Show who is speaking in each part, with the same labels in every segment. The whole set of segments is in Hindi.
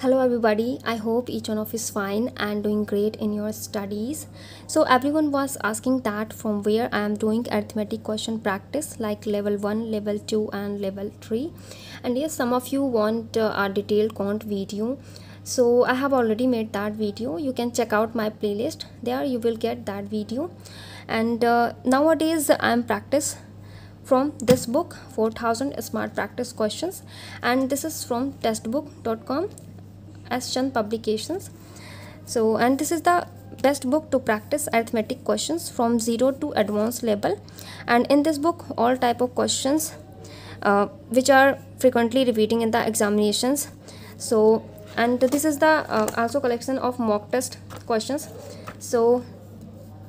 Speaker 1: hello everybody i hope each one of is fine and doing great in your studies so everyone was asking that from where i am doing arithmetic question practice like level 1 level 2 and level 3 and yes some of you want uh, a detailed count video so i have already made that video you can check out my playlist there you will get that video and uh, nowadays i am practice from this book 4000 smart practice questions and this is from testbook.com as Chand Publications. So, and this is the best book to practice arithmetic questions from 0 to advanced level and in this book all type of questions uh, which are frequently repeating in the examinations so and this is the uh, also collection of mock test questions so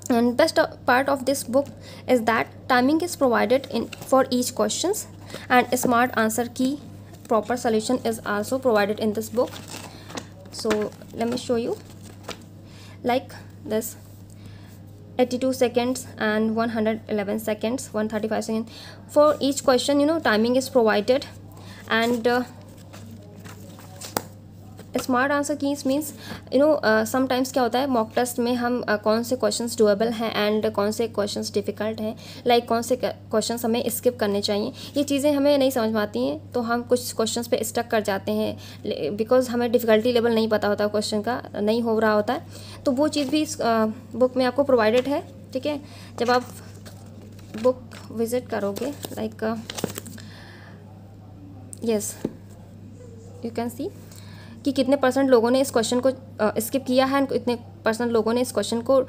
Speaker 1: and best part of this book is that timing is provided in for each questions and smart answer key proper solution is also provided in this book so let me show you like this 82 seconds and 111 seconds 135 seconds for each question you know timing is provided and uh, smart answer keys means you know sometimes क्या होता है मॉक टेस्ट में हम uh, कौन से क्वेश्चन डुएबल हैं एंड कौन से क्वेश्चन डिफिकल्ट हैं लाइक कौन से क्वेश्चन हमें स्किप करने चाहिए ये चीज़ें हमें नहीं समझ में आती हैं तो हम कुछ क्वेश्चन पे स्टक कर जाते हैं बिकॉज हमें डिफ़िकल्टी लेवल नहीं पता होता क्वेश्चन का नहीं हो रहा होता है तो वो चीज़ भी इस uh, बुक में आपको प्रोवाइडेड है ठीक है जब आप बुक विज़िट करोगे like yes you can see कि कितने परसेंट लोगों ने इस क्वेश्चन को स्किप किया है एंड इतने परसेंट लोगों ने इस क्वेश्चन को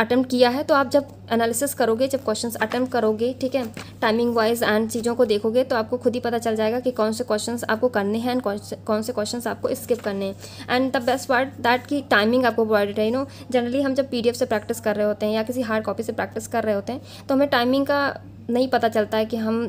Speaker 1: अटैम्प्ट किया है तो आप जब एनालिसिस करोगे जब क्वेश्चन अटैम्प्ट करोगे ठीक है टाइमिंग वाइज एंड चीज़ों को देखोगे तो आपको खुद ही पता चल जाएगा कि कौन से क्वेश्चन आपको करने हैं एंड कौन से क्वेश्चन आपको स्किप करने हैं and the best part that की टाइमिंग आपको प्रोवाइडेड है यू नो जनरली हम जब पी से प्रैक्टिस कर रहे होते हैं या किसी हार्ड कॉपी से प्रैक्टिस कर रहे होते हैं तो हमें टाइमिंग का नहीं पता चलता है कि हम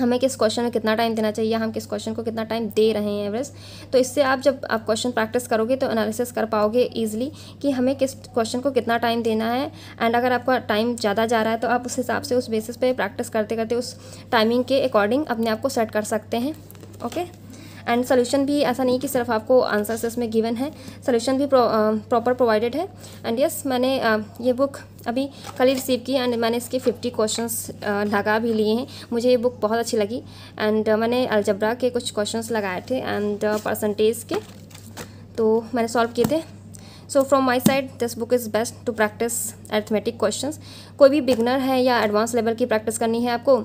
Speaker 1: हमें किस क्वेश्चन में कितना टाइम देना चाहिए हम किस क्वेश्चन को कितना टाइम दे रहे हैं एवरेज तो इससे आप जब आप क्वेश्चन प्रैक्टिस करोगे तो एनालिसिस कर पाओगे ईजिली कि हमें किस क्वेश्चन को कितना टाइम देना है एंड अगर आपका टाइम ज़्यादा जा रहा है तो आप उस हिसाब से उस बेसिस पे प्रैक्टिस करते करते उस टाइमिंग के अकॉर्डिंग अपने आप को सेट कर सकते हैं ओके okay? एंड सोल्यूशन भी ऐसा नहीं कि सिर्फ आपको आंसर्स इसमें गिवन है सोल्यूशन भी प्रॉपर प्रोवाइडेड है एंड यस yes, मैंने ये बुक अभी कल ही रिसीव की एंड मैंने इसके फिफ्टी क्वेश्चन लगा भी लिए हैं मुझे ये बुक बहुत अच्छी लगी एंड मैंने अलजबरा के कुछ क्वेश्चन लगाए थे एंड परसेंटेज के तो मैंने सॉल्व किए थे so from my side this book is best to practice arithmetic question कोई भी बिगनर है या एडवांस लेवल की प्रैक्टिस करनी है आपको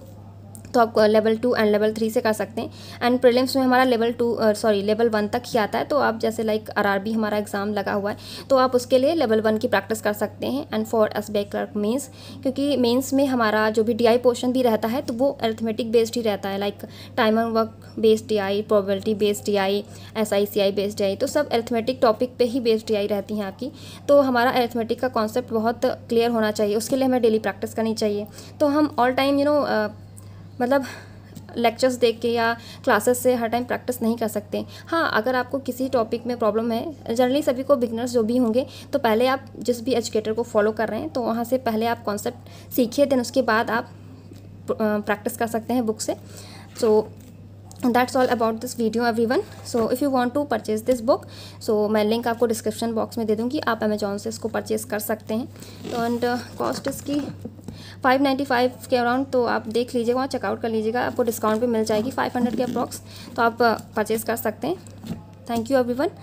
Speaker 1: तो आप level two and level three से कर सकते हैं एंड प्रीलिम्स में हमारा level two sorry level one तक ही आता है तो आप जैसे लाइक आरआरबी हमारा एग्ज़ाम लगा हुआ है तो आप उसके लिए लेवल वन की प्रैक्टिस कर सकते हैं and for S B clerk mains क्योंकि मेन्स में हमारा जो भी डी आई पोर्शन भी रहता है तो वो अर्थमेटिक बेस्ड ही रहता है like time and work based D I probability based D I S I C I based D I तो सब अर्थमेटिक टॉपिक पर ही बेस्ड डी आई रहती हैं आपकी तो हमारा अर्थमेटिक का कॉन्सेप्ट बहुत क्लियर होना चाहिए उसके लिए हमें डेली प्रैक्टिस करनी चाहिए तो हम ऑल टाइम यू नो मतलब लेक्चर्स देख के या क्लासेस से हर टाइम प्रैक्टिस नहीं कर सकते हाँ अगर आपको किसी टॉपिक में प्रॉब्लम है जनरली सभी को बिगनर्स जो भी होंगे तो पहले आप जिस भी एजुकेटर को फॉलो कर रहे हैं तो वहाँ से पहले आप कॉन्सेप्ट सीखिए देन उसके बाद आप प्रैक्टिस कर सकते हैं बुक से so so, that's all about this video everyone so if you want to purchase this book so मैं लिंक आपको डिस्क्रिप्शन बॉक्स में दे दूँगी आप अमेजोन से इसको परचेज़ कर सकते हैं तो एंड कॉस्ट इसकी 595 के अराउंड तो आप देख लीजिएगा वहाँ चेकआउट कर लीजिएगा आपको डिस्काउंट भी मिल जाएगी 500 के अप्रॉक्स तो आप परचेज़ uh, कर सकते हैं थैंक यू एवरीवन